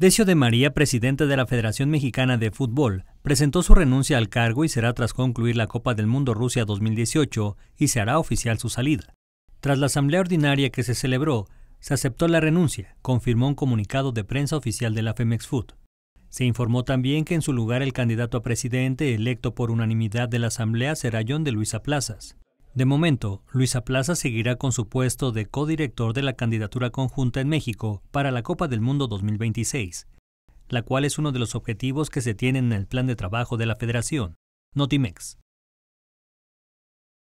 Decio de María, presidente de la Federación Mexicana de Fútbol, presentó su renuncia al cargo y será tras concluir la Copa del Mundo Rusia 2018 y se hará oficial su salida. Tras la asamblea ordinaria que se celebró, se aceptó la renuncia, confirmó un comunicado de prensa oficial de la Femex Food. Se informó también que en su lugar el candidato a presidente electo por unanimidad de la asamblea será John de Luisa Plazas. De momento, Luisa Plaza seguirá con su puesto de codirector de la candidatura conjunta en México para la Copa del Mundo 2026, la cual es uno de los objetivos que se tienen en el plan de trabajo de la Federación. Notimex.